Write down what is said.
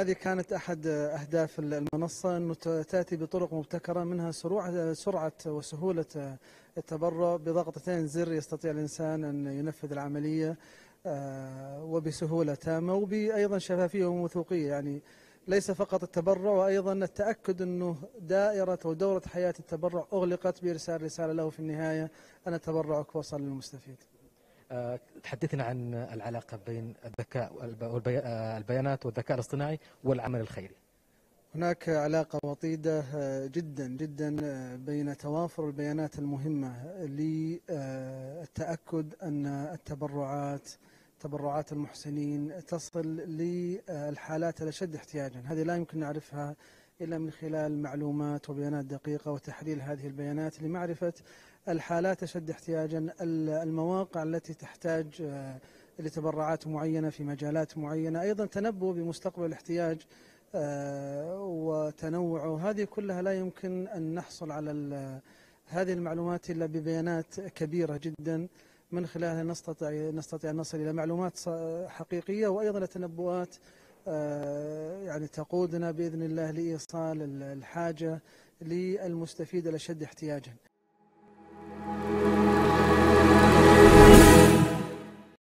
هذه كانت أحد أهداف المنصة أنه تأتي بطرق مبتكرة منها سرعة, سرعة وسهولة التبرع بضغطتين زر يستطيع الإنسان أن ينفذ العملية آه، وبسهولة تامة وبأيضا شفافية وموثوقية يعني ليس فقط التبرع وأيضا التأكد أنه دائرة ودورة حياة التبرع أغلقت بإرسال رسالة له في النهاية أن تبرعك وصل للمستفيد تحدثنا عن العلاقه بين الذكاء والبيانات والذكاء الاصطناعي والعمل الخيري. هناك علاقة وطيدة آه، جدا جدا آه، بين توافر البيانات المهمة للتأكد أن التبرعات تبرعات المحسنين تصل للحالات الأشد احتياجا هذه لا يمكن نعرفها إلا من خلال معلومات وبيانات دقيقة وتحليل هذه البيانات لمعرفة الحالات أشد احتياجا المواقع التي تحتاج آه، لتبرعات معينة في مجالات معينة أيضا تنبؤ بمستقبل الاحتياج آه، وتنوعه هذه كلها لا يمكن أن نحصل على هذه المعلومات إلا ببيانات كبيرة جدا من خلالها نستطيع نستطيع أن نصل إلى معلومات حقيقية وأيضا تنبؤات آه، يعني تقودنا باذن الله لايصال الحاجه للمستفيد الاشد احتياجا.